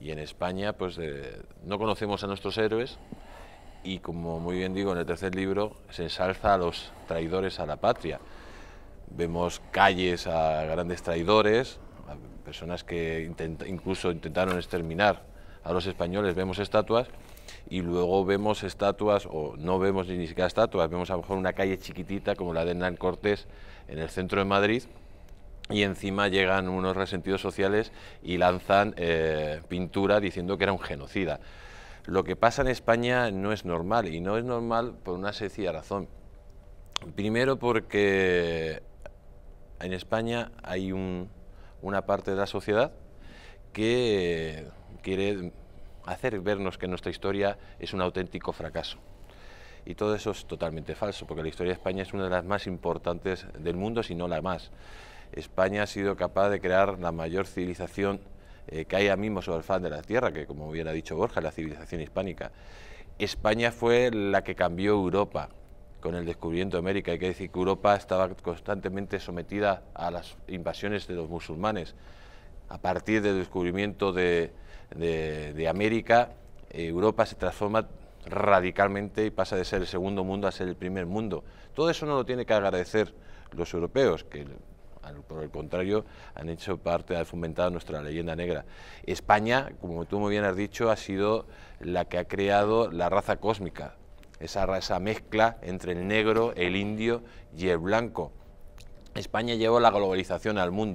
Y en España, pues eh, no conocemos a nuestros héroes y, como muy bien digo en el tercer libro, se ensalza a los traidores a la patria. Vemos calles a grandes traidores, personas que incluso intentaron exterminar a los españoles, vemos estatuas y luego vemos estatuas, o no vemos ni siquiera estatuas, vemos a lo mejor una calle chiquitita como la de Hernán Cortés en el centro de Madrid, y encima llegan unos resentidos sociales y lanzan eh, pintura diciendo que era un genocida. Lo que pasa en España no es normal y no es normal por una sencilla razón. Primero porque en España hay una parte de la sociedad que quiere hacer vernos que nuestra historia es un auténtico fracaso. Y todo eso es totalmente falso, porque la historia de España es una de las más importantes del mundo, si no la más. España ha sido capaz de crear la mayor civilización eh, que haya mismo sobre el fan de la Tierra, que como bien ha dicho Borja, la civilización hispánica. España fue la que cambió Europa con el descubrimiento de América. Hay que decir que Europa estaba constantemente sometida a las invasiones de los musulmanes. A partir del descubrimiento de, América, eh, Europa se transforma radicalmente y pasa de ser el segundo mundo a ser el primer mundo. Todo eso no lo tiene que agradecer los europeos, que por el contrario, han hecho parte, han fomentado nuestra leyenda negra. España, como tú muy bien has dicho, ha sido la que ha creado la raza cósmica, esa, raza mezcla entre el negro, el indio y el blanco. España llevó la globalización al mundo.